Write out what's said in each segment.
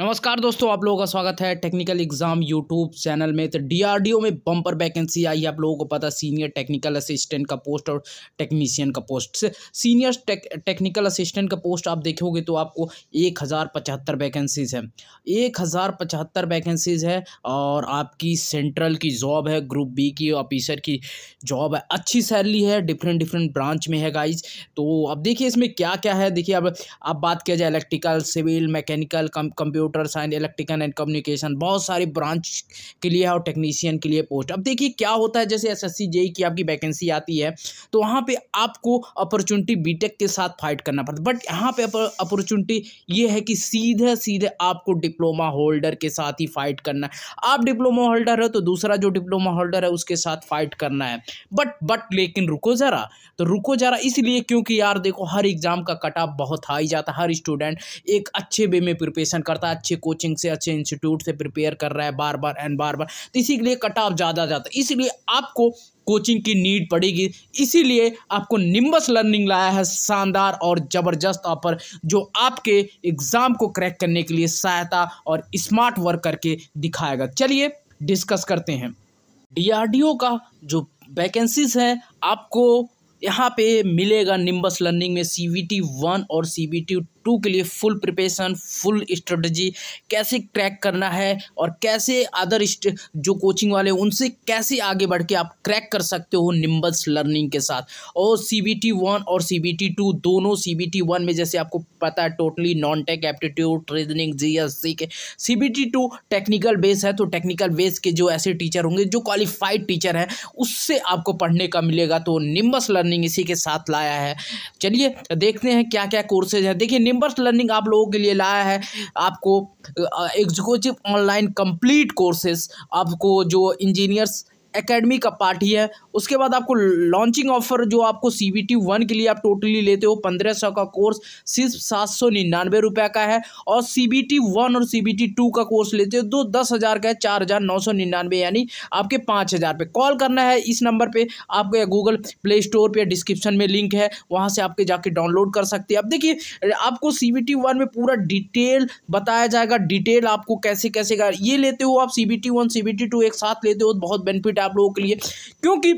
नमस्कार दोस्तों आप लोगों का स्वागत है टेक्निकल एग्जाम यूट्यूब चैनल में तो डीआरडीओ में बम्पर वैकेंसी आई है आप लोगों को पता सीनियर टेक्निकल असिस्टेंट का पोस्ट और टेक्नीशियन का पोस्ट सीनियर टेक्निकल असिस्टेंट का पोस्ट आप देखोगे तो आपको एक हज़ार पचहत्तर वैकेंसीज़ है एक हज़ार पचहत्तर वैकेंसीज़ है और आपकी सेंट्रल की जॉब है ग्रुप बी की ऑफिसर की जॉब है अच्छी सैलरी है डिफरेंट डिफरेंट ब्रांच में है गाइज तो अब देखिए इसमें क्या क्या है देखिए अब अब बात किया जाए electrical civil mechanical computer computer science electrical and communication बहुत सारी ब्रांच के लिए और टेक्नीशियन के लिए पोस्ट अब देखिए क्या होता है जैसे एस एस e की आपकी वैकेंसी आती है तो वहाँ पर आपको अपॉर्चुनिटी बी के साथ फाइट करना पड़ता बट यहाँ पर अपॉर्चुनिटी ये है कि सीधे सीधे आपको डिप्लोमा होल्डर के साथ ही फाइट करना है आप डिप्लोमा होल्डर हो तो दूसरा जो डिप्लोमा होल्डर है उसके साथ फाइट करना है बट बट लेकिन रुको ज़रा तो रुको ज़रा इसलिए क्योंकि यार देखो हर एग्ज़ाम का कटाप बहुत हाई जाता है हर स्टूडेंट एक अच्छे वे में प्रिपरेशन करता है अच्छे कोचिंग से अच्छे इंस्टीट्यूट से प्रिपेयर कर रहा है बार बार एंड बार बार तो इसीलिए कट ऑफ ज़्यादा जाता है इसीलिए आपको कोचिंग की नीड पड़ेगी इसीलिए आपको निम्बस लर्निंग लाया है शानदार और ज़बरदस्त ऑफर जो आपके एग्ज़ाम को क्रैक करने के लिए सहायता और स्मार्ट वर्क करके दिखाएगा चलिए डिस्कस करते हैं डीआरडीओ का जो वैकेंसीज है आपको यहाँ पे मिलेगा निम्बस लर्निंग में सी वी टी वन और सी वी टी टू के लिए फुल प्रिपरेशन फुल स्ट्रेटजी कैसे क्रैक करना है और कैसे अदर जो कोचिंग वाले उनसे कैसे आगे बढ़ के आप क्रैक कर सकते हो निम्बस लर्निंग के साथ और सी बी टी वन और सी बी टी टू दोनों सी बी टी वन में जैसे आपको पता है totally non tech aptitude reasoning G S C के C B T two technical base है तो टेक्निकल बेस के जो ऐसे टीचर होंगे जो क्वालिफाइड टीचर हैं उससे आपको पढ़ने का मिलेगा तो निम्बस लर्निंग इसी के साथ लाया है चलिए देखते हैं क्या क्या कोर्सेज हैं देखिए रिमर्स लर्निंग आप लोगों के लिए लाया है आपको एग्जीक्यूटिव ऑनलाइन कंप्लीट कोर्सेस आपको जो इंजीनियर्स एकेडमी का पार्ट ही है उसके बाद आपको लॉन्चिंग ऑफर जो आपको सी बी टी वन के लिए आप टोटली लेते हो पंद्रह सौ का कोर्स सिर्फ सात सौ निन्यानवे रुपये का है और सी बी टी वन और सी बी टी टू का कोर्स लेते हो दो दस हज़ार का है चार हज़ार नौ सौ निन्यानवे यानी आपके पाँच हज़ार पे कॉल करना है इस नंबर पे आपको या गूगल प्ले स्टोर पर डिस्क्रिप्शन में लिंक है वहाँ से आपके जाके डाउनलोड कर सकते हैं अब देखिए आपको सी बी टी वन में पूरा डिटेल बताया जाएगा डिटेल आपको कैसे कैसे का ये लेते हो आप C B T one C B T two एक साथ लेते हो बहुत बेनिफिट आप लोगों के लिए क्योंकि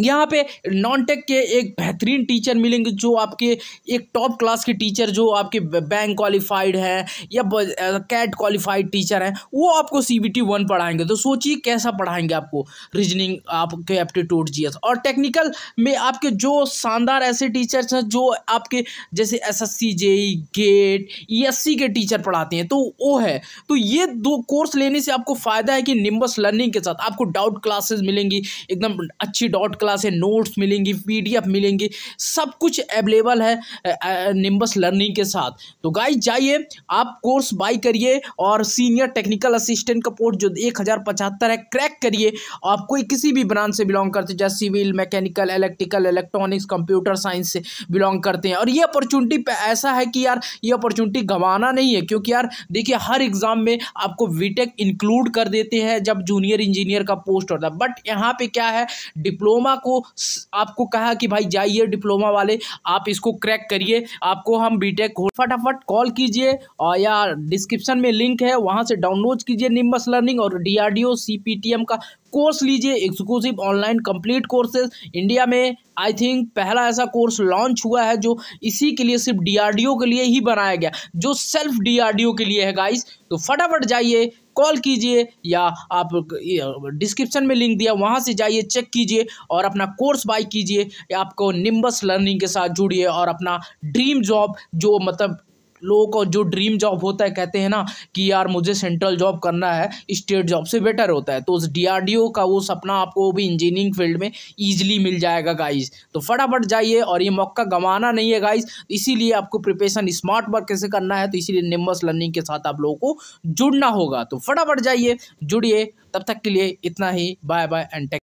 यहाँ पे नॉन टेक के एक बेहतरीन टीचर मिलेंगे जो आपके एक टॉप क्लास के टीचर जो आपके बैंक क्वालिफाइड हैं या कैट क्वालिफाइड टीचर हैं वो आपको सी बी टी वन पढ़ाएंगे तो सोचिए कैसा पढ़ाएंगे आपको रीजनिंग आपके एप्टीट्यूड जी और टेक्निकल में आपके जो शानदार ऐसे टीचर्स हैं जो आपके जैसे S S C E GATE E S C के टीचर पढ़ाते हैं तो वो है तो ये दो कोर्स लेने से आपको फ़ायदा है कि निम्बस लर्निंग के साथ आपको डाउट क्लासेज मिलेंगी एकदम अच्छी डाउट क्लास क्लासें नोट्स मिलेंगी पीडीएफ मिलेंगी सब कुछ अवेलेबल है निम्बस लर्निंग के साथ तो गाइज जाइए आप कोर्स बाई करिए और सीनियर टेक्निकल असिस्टेंट का पोस्ट जो एक हज़ार पचहत्तर है क्रैक करिए आप कोई किसी भी ब्रांच से बिलोंग करते हैं जैसे civil mechanical electrical electronics computer science से बिलोंग करते हैं और ये अपॉर्चुनिटी ऐसा है कि यार ये अपॉर्चुनिटी गंवाना नहीं है क्योंकि यार देखिए हर एग्ज़ाम में आपको वीटेक इंक्लूड कर देते हैं जब जूनियर इंजीनियर का पोस्ट होता है बट यहाँ पर क्या है डिप्लोमा डिप्लोमा को आपको कहा कि भाई जाइए डिप्लोमा वाले आप इसको क्रैक करिए आपको हम बीटेक फटाफट कॉल कीजिए और या डिस्क्रिप्शन में लिंक है वहाँ से डाउनलोड कीजिए निम्बस लर्निंग और D R D O C P T M का कोर्स लीजिए exclusive online complete courses India में आई थिंक पहला ऐसा कोर्स लॉन्च हुआ है जो इसी के लिए सिर्फ डीआरडीओ के लिए ही बनाया गया जो सेल्फ डीआरडीओ के लिए है गाइस तो फटाफट जाइए कॉल कीजिए या आप डिस्क्रिप्शन में लिंक दिया वहाँ से जाइए चेक कीजिए और अपना कोर्स बाई कीजिए आपको निम्बस लर्निंग के साथ जुड़िए और अपना ड्रीम जॉब जो मतलब लोगों का जो ड्रीम जॉब होता है कहते हैं ना कि यार मुझे सेंट्रल जॉब करना है स्टेट जॉब से बेटर होता है तो उस डी का वो सपना आपको भी इंजीनियरिंग फील्ड में ईजिली मिल जाएगा गाइज तो फटाफट जाइए और ये मौका गंवाना नहीं है गाइज इसीलिए आपको प्रिपरेशन स्मार्ट वर्क कैसे करना है तो इसीलिए निम्बस लर्निंग के साथ आप लोगों को जुड़ना होगा तो फटाफट जाइए जुड़िए तब तक के लिए इतना ही बाय बाय एंड टेक